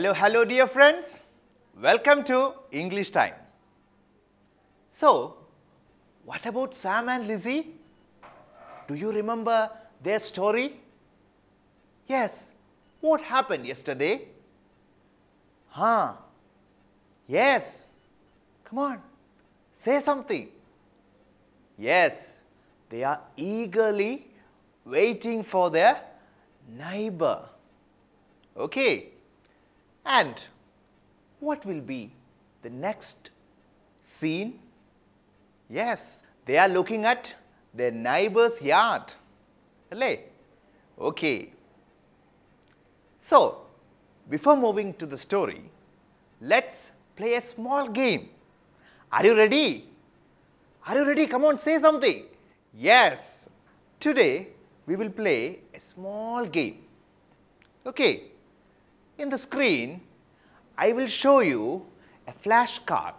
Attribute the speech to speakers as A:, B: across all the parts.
A: Hello, hello dear friends. Welcome to English time. So, what about Sam and Lizzie? Do you remember their story? Yes. What happened yesterday? Huh. Yes. Come on. Say something. Yes. They are eagerly waiting for their neighbor. Okay. And what will be the next scene? Yes, they are looking at their neighbor's yard. Okay. So, before moving to the story, let's play a small game. Are you ready? Are you ready? Come on, say something. Yes. Today, we will play a small game. Okay in the screen, I will show you a flash card.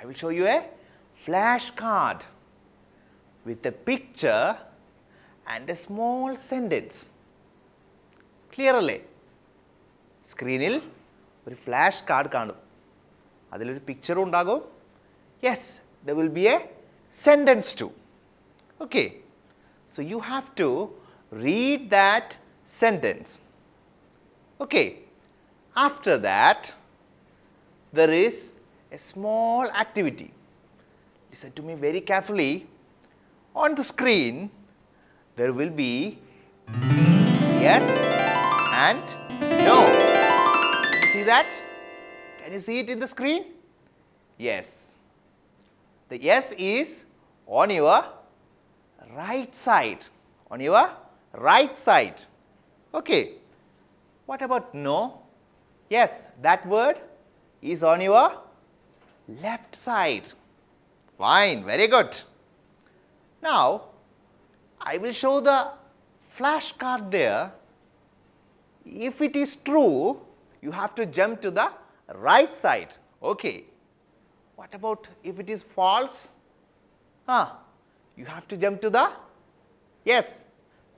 A: I will show you a flash card with a picture and a small sentence. Clearly, screen il a flash card kaanu. Adil oru picture undago. Yes, there will be a sentence too. Okay. So you have to read that sentence. Okay. After that, there is a small activity. Listen to me very carefully. On the screen, there will be yes and no. You see that? Can you see it in the screen? Yes. The yes is on your right side. On your right side. Okay. What about no? Yes, that word is on your left side. Fine, very good. Now, I will show the flashcard there. If it is true, you have to jump to the right side. Okay. What about if it is false? Huh? You have to jump to the, yes,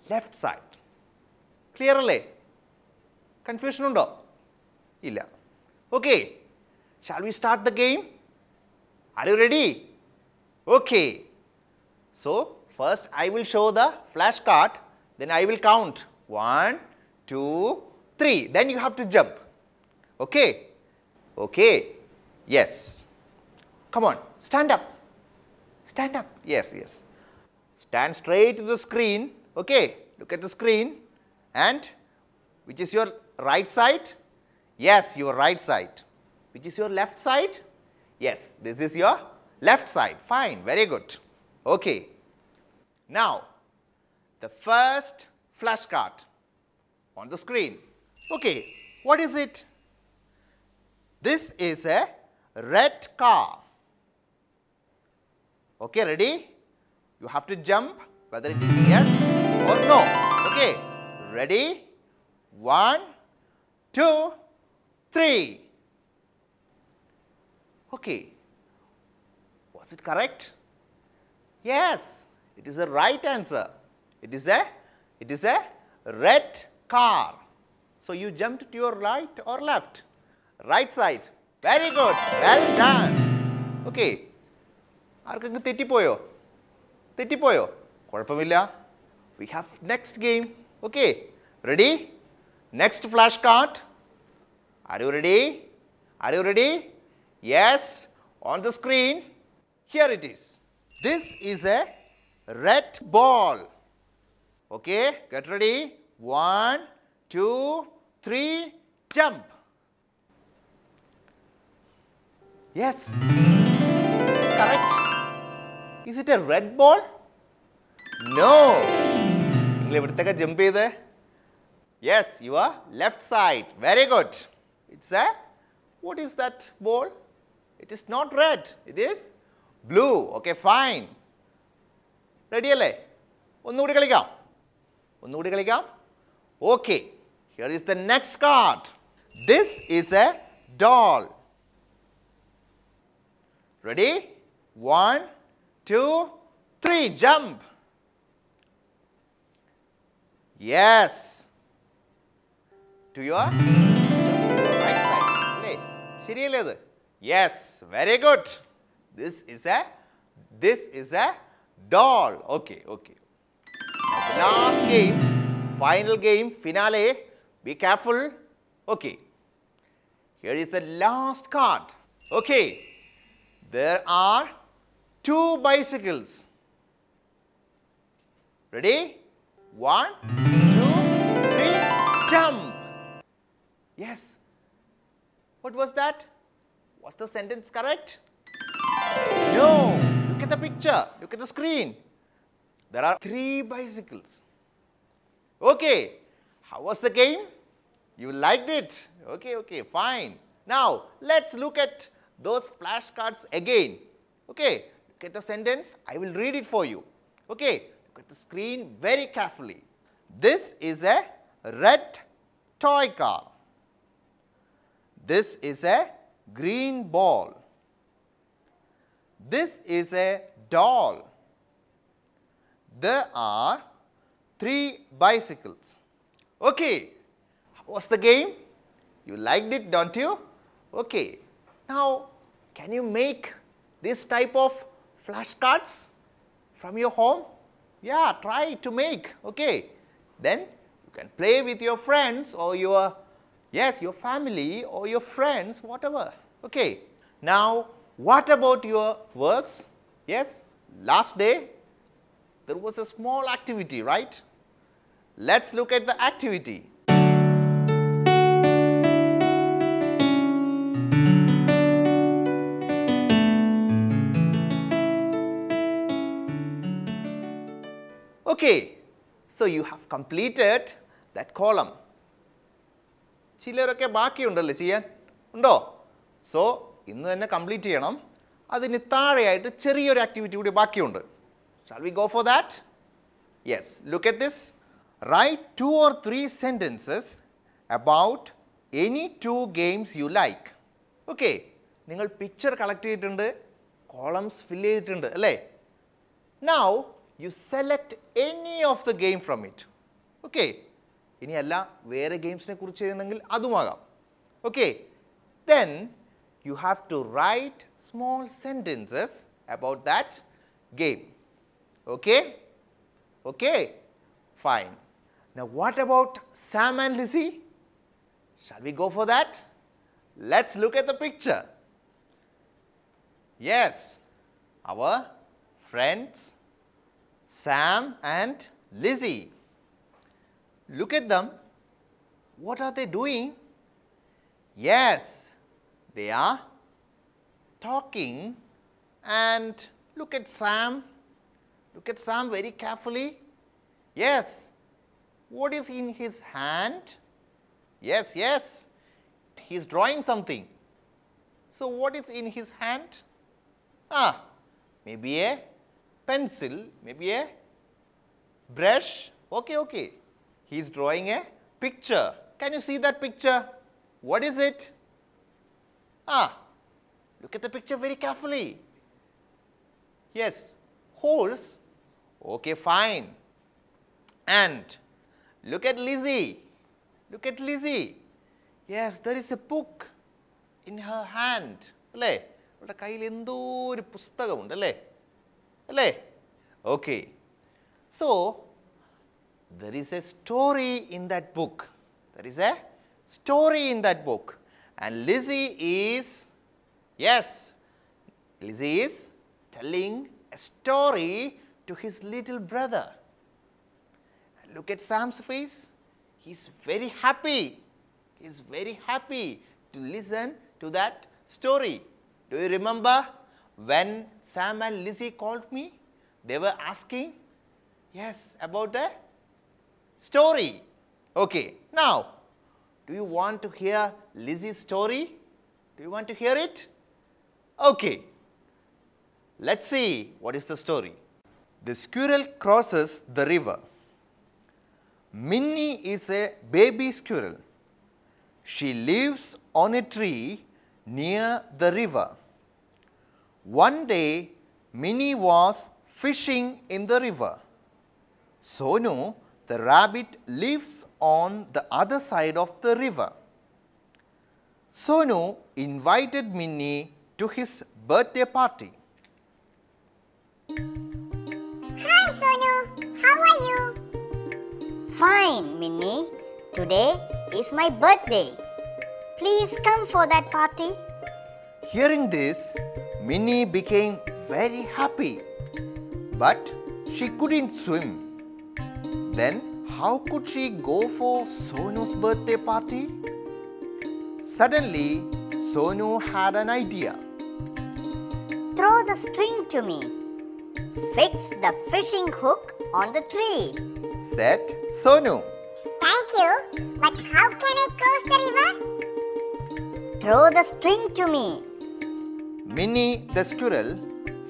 A: left side. Clearly. Confusion ഉണ്ടോ Illa. Okay. Shall we start the game? Are you ready? Okay. So first, I will show the flash card. then I will count 1, 2, 3. Then you have to jump. Okay? Okay. Yes. Come on. Stand up. Stand up. Yes, yes. Stand straight to the screen. Okay? Look at the screen. And which is your right side? Yes, your right side. Which is your left side? Yes, this is your left side. Fine, very good. Okay. Now, the first flashcard on the screen. Okay, what is it? This is a red car. Okay, ready? You have to jump whether it is yes or no. Okay, ready? One, two, three. Okay. Was it correct? Yes, it is a right answer. It is a, it is a red car. So, you jumped to your right or left? Right side. Very good. Well done. Okay. ആർക്കെങ്കിലും തെറ്റിപ്പോയോ തെറ്റിപ്പോയോ കുഴപ്പമില്ല we have next game okay ready next flash card are you ready? Are you ready? Yes, on the screen, here it is. This is a red ball. Okay, get ready. One, two, three, jump. Yes, correct. Is it a red ball? No. Yes, you are left side. Very good. It's a what is that ball? It is not red, it is blue. Okay, fine. Ready? Okay, here is the next card. This is a doll. Ready? One, two, three, jump. Yes. To your. ശരിയല്ലേ അത് yes very good this is a this is a doll okay okay last game final game finale be careful okay here is the last card okay there are two bicycles. Ready? One, two, three, jump. Yes, what was that? Was the sentence correct? No. Look at the picture. Look at the screen. There are three bicycles. Okay. How was the game? You liked it. Okay, okay, fine. Now, let's look at those flashcards again. Okay. Look at the sentence. I will read it for you. Okay. Look at the screen very carefully. This is a red toy car. This is a green ball. This is a doll. There are three bicycles. Okay, what's the game? You liked it, don't you? Okay, now can you make this type of flashcards from your home? Yeah, try to make, okay. Then you can play with your friends or your Yes, your family or your friends, whatever. Okay. Now, what about your works? Yes, last day there was a small activity, right? Let's look at the activity. Okay, so you have completed that column. ചിലരൊക്കെ ബാക്കിയുണ്ടല്ലേ ചെയ്യാൻ ഉണ്ടോ so ഇന്ന് തന്നെ complete ചെയ്യണം അതിന് താഴെയായിട്ട് ചെറിയൊരു activity കൂടി ബാക്കിയുണ്ട് shall we go for that yes look at this write two or three sentences about any two games you like okay നിങ്ങൾ പിക്ചർ കളക്ട് ചെയ്തിട്ടുണ്ട് കോളംസ് ഫില്ല് ചെയ്തിട്ടുണ്ട് അല്ലേ now you select any of the game from it okay ഇനിയല്ല വേറെ ഗെയിംസിനെ കുറിച്ച് എഴുതണമെങ്കിൽ അതുമാകാം okay then you have to write small sentences about that game okay okay fine what about Sam and Lizzie shall we go for that let's look at the picture yes our friends Sam and Lizzie look at them. What are they doing? Yes, they are talking and look at Sam. Look at Sam very carefully. Yes. What is in his hand? Yes, yes. He is drawing something. So, what is in his hand? Ah, maybe a pencil, maybe a brush. Okay, okay. He is drawing a picture. Can you see that picture? What is it? Ah, look at the picture very carefully. Yes, holes. Okay, fine. And look at Lizzie. Look at Lizzie. Yes, there is a book in her hand. അല്ലേ അവളുടെ കയ്യിൽ there is a story in that book. There is a story in that book. And Lizzie is, yes, Lizzie is telling a story to his little brother. Look at Sam's face. He's very happy. He's very happy to listen to that story. Do you remember when Sam and Lizzie called me? They were asking, yes, about a story. Okay, now, do you want to hear Lizzie's story? Do you want to hear it? Okay, let's see what is the story. The squirrel crosses the river. Minnie is a baby squirrel. She lives on a tree near the river. One day, Minnie was fishing in the river. Sonu the rabbit lives on the other side of the river. Sonu invited Minnie to his birthday party. Hi Sonu, how are you? Fine Minnie, today is my birthday. Please come for that party. Hearing this, Minnie became very happy. But she couldn't swim. Then, how could she go for Sonu's birthday party? Suddenly, Sonu had an idea. Throw the string to me. Fix the fishing hook on the tree, said Sonu. Thank you, but how can I cross the river? Throw the string to me. Minnie the squirrel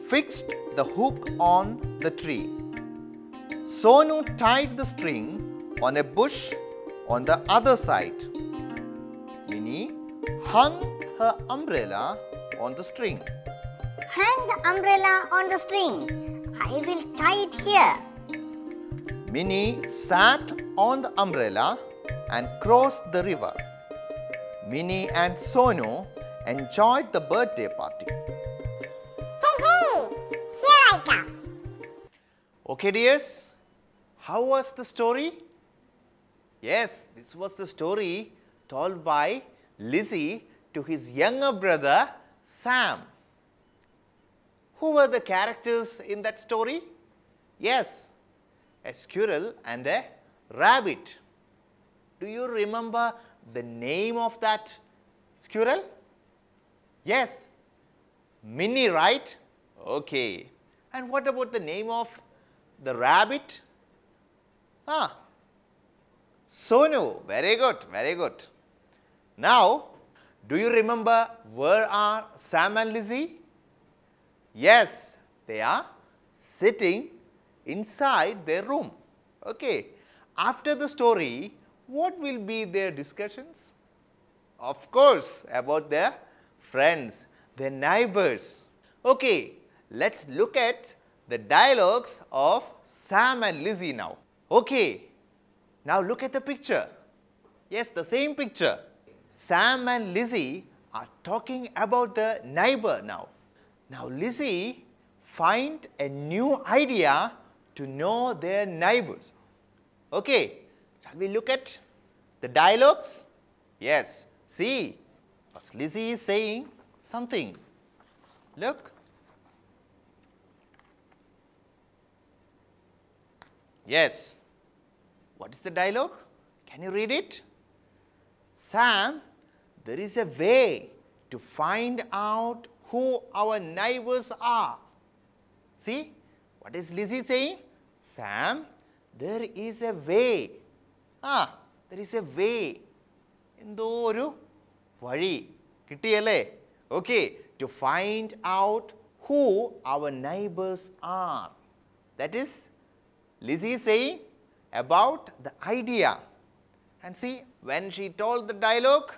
A: fixed the hook on the tree. Sonu tied the string on a bush on the other side. Mini hung her umbrella on the string. Hang the umbrella on the string. I will tie it here. Minnie sat on the umbrella and crossed the river. Minnie and Sonu enjoyed the birthday party. Hey, hey! Here I come. Okay, dears. How was the story? Yes, this was the story told by Lizzie to his younger brother Sam. Who were the characters in that story? Yes, a squirrel and a rabbit. Do you remember the name of that squirrel? Yes, Minnie, right? Okay. And what about the name of the rabbit? Ah, Sonu, very good, very good. Now, do you remember where are Sam and Lizzie? Yes, they are sitting inside their room. Okay. After the story, what will be their discussions? Of course, about their friends, their neighbors. Okay, let's look at the dialogues of Sam and Lizzie now. Okay, now look at the picture. Yes, the same picture. Sam and Lizzie are talking about the neighbor now. Now Lizzie find a new idea to know their neighbors. Okay, shall we look at the dialogues? Yes, see, first Lizzie is saying something. Look. Yes. What is the dialogue? Can you read it? Sam, there is a way to find out who our neighbors are. See, what is Lizzie saying? Sam, there is a way. Ah, there is a way. In ഒരു വഴി കിട്ടിയല്ലേ okay to find out who our neighbours are that is saying, about the idea. And see, when she told the dialogue,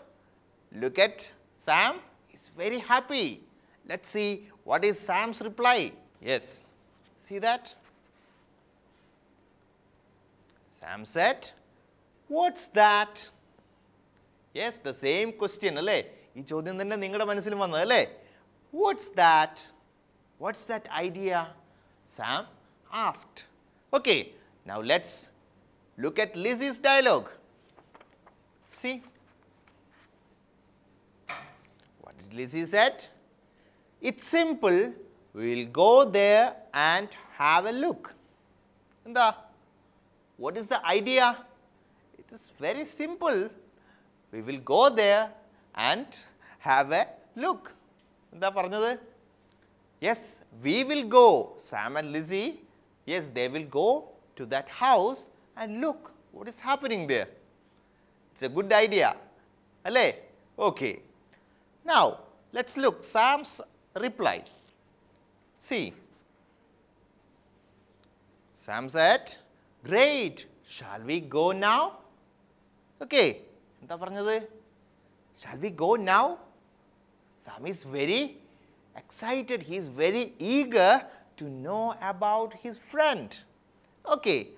A: look at Sam is very happy. Let's see what is Sam's reply. Yes, see that? Sam said, what's that? Yes, the same question, അല്ലേ ഈ ചോദ്യം തന്നെ നിങ്ങളുടെ മനസ്സിൽ വന്നത് What's that? What's that idea? Sam asked. Okay, now let's. Look at Lizzie's dialogue. See, what did Lizzie said? It's simple, we will go there and have a look. And the, what is the idea? It is very simple, we will go there and have a look. എന്താ പറഞ്ഞത് Yes, we will go. Sam and Lizzie. Yes, they will go to that house and look what is happening there. It's a good idea. Alle? Okay. Now, let's look Sam's reply. See, Sam said, Great, shall we go now? Okay. Shall we go now? Sam is very excited, he is very eager to know about his friend. Okay,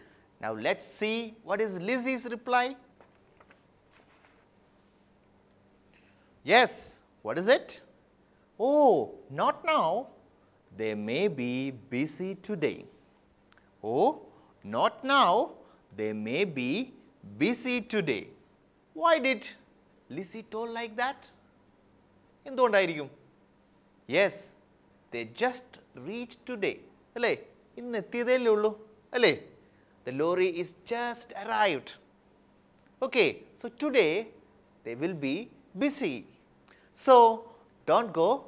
A: now, let us see what is Lizzie's reply. Yes, what is it? Oh, not now. They may be busy today. Oh, not now. They may be busy today. Why did Lizzie told like that? In എന്തുകൊണ്ടായിരിക്കും Yes, they just reached today. അല്ലേ in the ഉള്ളൂ അല്ലേ the lorry is just arrived. Okay, so today they will be busy. So, do not go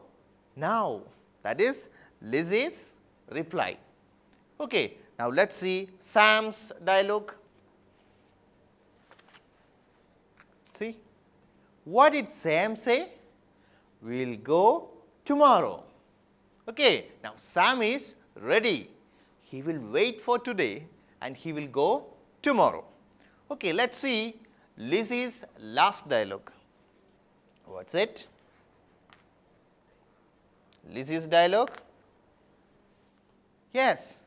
A: now that is Lizzie's reply. Okay, now let us see Sam's dialogue. See, what did Sam say? We will go tomorrow. Okay, now Sam is ready. He will wait for today and he will go tomorrow. Okay, let's see Lizzie's last dialogue. What's it? Lizzie's dialogue? Yes.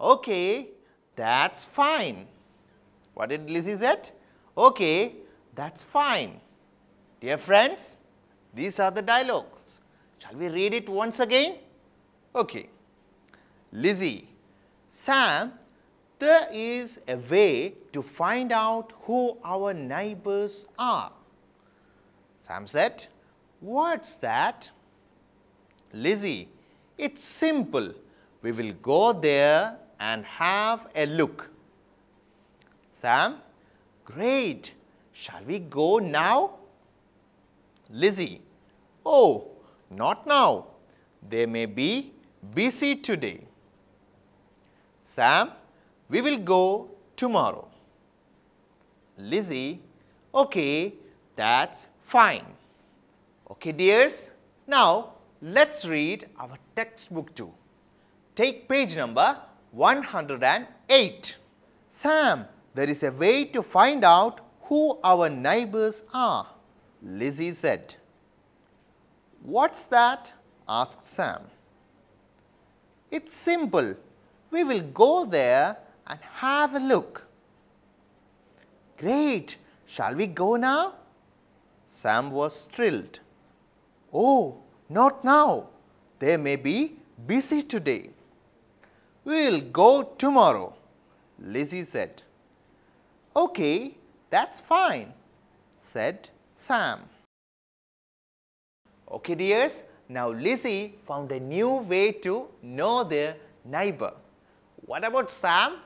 A: Okay, that's fine. What did Lizzie said? Okay, that's fine. Dear friends, these are the dialogues. Shall we read it once again? Okay. Lizzie, Sam there is a way to find out who our neighbors are. Sam said, What's that? Lizzie, it's simple. We will go there and have a look. Sam, great. Shall we go now? Lizzie, oh, not now. They may be busy today. Sam, we will go tomorrow. Lizzie, okay, that's fine. Okay, dears, now let's read our textbook too. Take page number 108. Sam, there is a way to find out who our neighbors are, Lizzie said. What's that? asked Sam. It's simple. We will go there and have a look. Great, shall we go now? Sam was thrilled. Oh, not now. They may be busy today. We'll go tomorrow, Lizzie said. Okay, that's fine, said Sam. Okay, dears, now Lizzie found a new way to know their neighbor. What about Sam?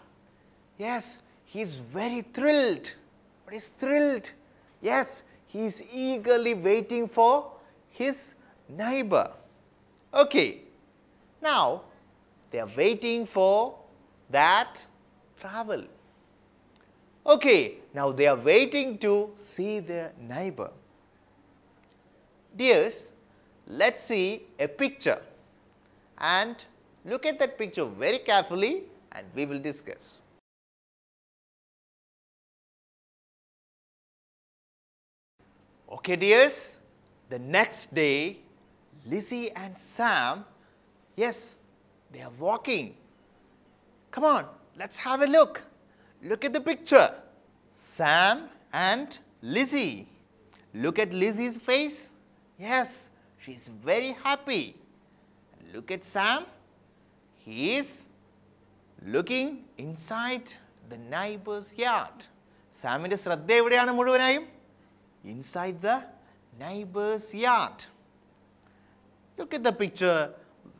A: Yes, he's very thrilled. But he's thrilled. Yes, he's eagerly waiting for his neighbor. Okay, now they are waiting for that travel. Okay, now they are waiting to see their neighbor. Dears, let's see a picture and look at that picture very carefully and we will discuss. Okay, dears, the next day, Lizzie and Sam, yes, they are walking. Come on, let's have a look. Look at the picture. Sam and Lizzie. Look at Lizzie's face. Yes, she's very happy. Look at Sam. He is looking inside the neighbor's yard. സാമിൻ്റെ ശ്രദ്ധ എവിടെയാണ് മുഴുവനായും inside the neighbor's yard. Look at the picture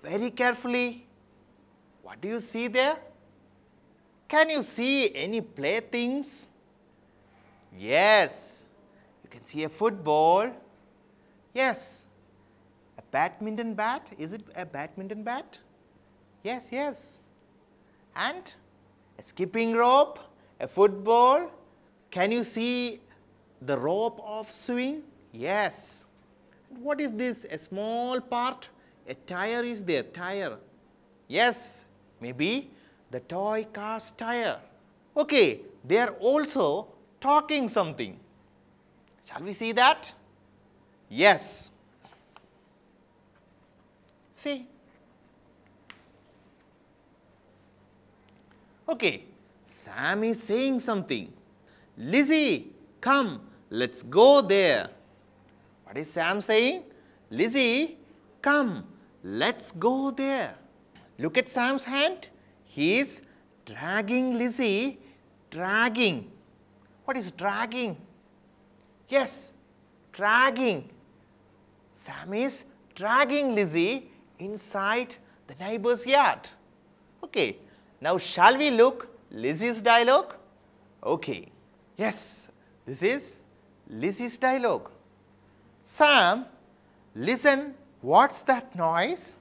A: very carefully. What do you see there? Can you see any playthings? Yes. You can see a football. Yes. A badminton bat. Is it a badminton bat? Yes, yes. And a skipping rope, a football. Can you see the rope of swing? Yes. What is this? A small part? A tire is there, tire. Yes, maybe the toy car's tire. Okay, they are also talking something. Shall we see that? Yes. See? Okay, Sam is saying something. Lizzie, come, Let's go there. What is Sam saying? Lizzie, come, let's go there. Look at Sam's hand. He is dragging Lizzie, dragging. What is dragging? Yes, dragging. Sam is dragging Lizzie inside the neighbor's yard. Okay, now shall we look Lizzie's dialogue? Okay, yes, this is Lizzie's dialogue. Sam, listen, what's that noise?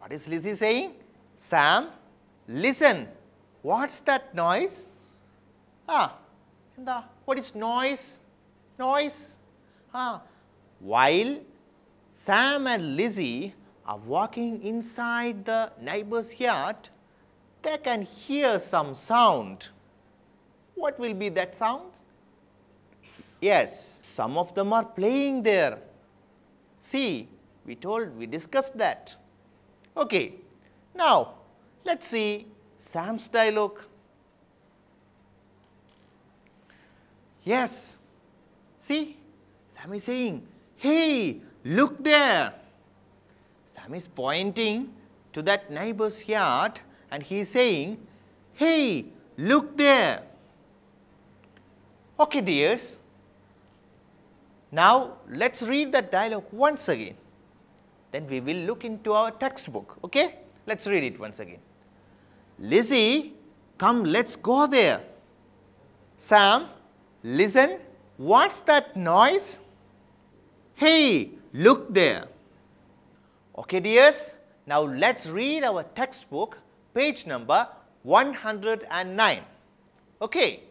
A: What is Lizzie saying? Sam, listen, what's that noise? Ah, the, what is noise? Noise. Ah, while Sam and Lizzie are walking inside the neighbor's yard, they can hear some sound. What will be that sound? Yes, some of them are playing there. See, we told, we discussed that. Okay, now let's see Sam's dialogue. Yes, see, Sam is saying, hey, look there. Sam is pointing to that neighbor's yard and he is saying, hey, look there. Okay, dears, now, let us read that dialogue once again, then we will look into our textbook, okay? Let us read it once again. Lizzie, come let us go there. Sam, listen, what's that noise? Hey, look there. Okay dears, now let's read our textbook, page number 109. Okay.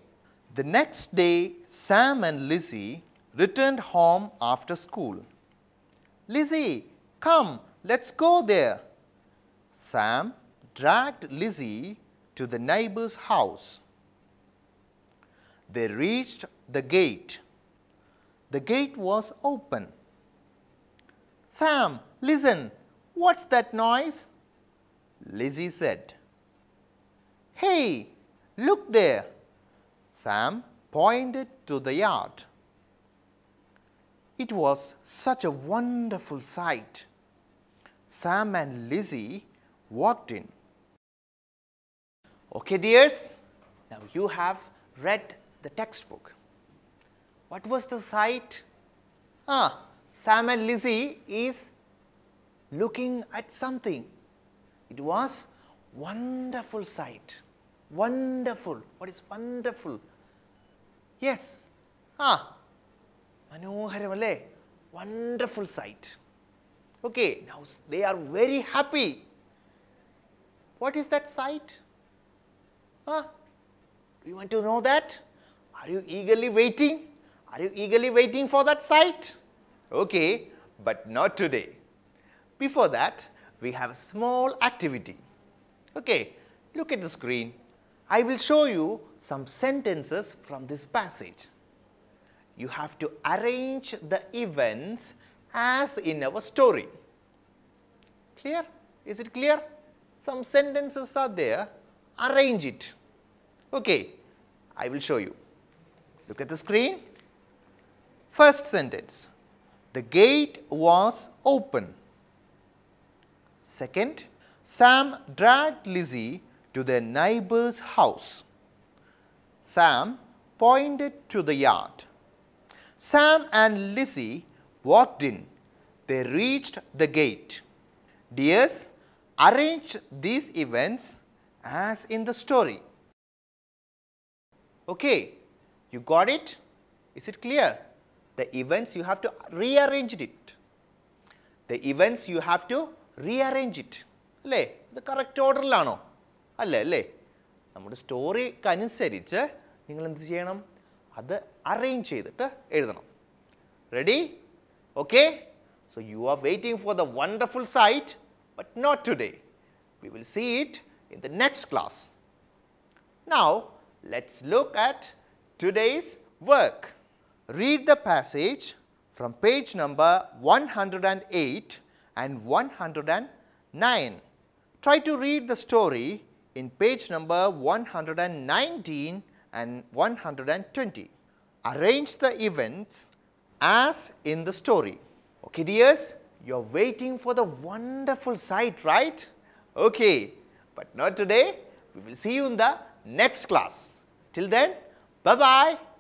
A: The next day, Sam and Lizzie returned home after school. Lizzie, come, let's go there. Sam dragged Lizzie to the neighbor's house. They reached the gate. The gate was open. Sam, listen, what's that noise? Lizzie said. Hey, look there. Sam pointed to the yard. It was such a wonderful sight. Sam and Lizzie walked in. Okay, dears, now you have read the textbook. What was the sight? Ah, Sam and Lizzie is looking at something. It was wonderful sight. Wonderful. What is wonderful? Yes. Ah, Manoharamale. Wonderful sight. Okay, now they are very happy. What is that sight? Ah, Do you want to know that? Are you eagerly waiting? Are you eagerly waiting for that sight? Okay, but not today. Before that, we have a small activity. Okay, look at the screen. I will show you some sentences from this passage you have to arrange the events as in our story. Clear? Is it clear? Some sentences are there, arrange it. Okay, I will show you. Look at the screen. First sentence, the gate was open. Second, Sam dragged Lizzie to their neighbor's house. Sam pointed to the yard. Sam and Lizzie walked in. They reached the gate. Dears, arrange these events as in the story. Okay, you got it? Is it clear? The events you have to rearrange it. The events you have to rearrange it. അല്ലേ ഇത് correct ഓർഡറിലാണോ അല്ലേ അല്ലേ നമ്മുടെ സ്റ്റോറിക്കനുസരിച്ച് നിങ്ങൾ എന്ത് ചെയ്യണം അത് arrange ചെയ്തിട്ട് എഴുതണം ready okay so you are waiting for the wonderful sight but not today we will see it in the next class now let's look at today's work read the passage from page number 108 and 109. Try to read the story in page number 119 and 120. Arrange the events as in the story. Okay, dears, you're waiting for the wonderful sight, right? Okay, but not today. We will see you in the next class. Till then, bye-bye.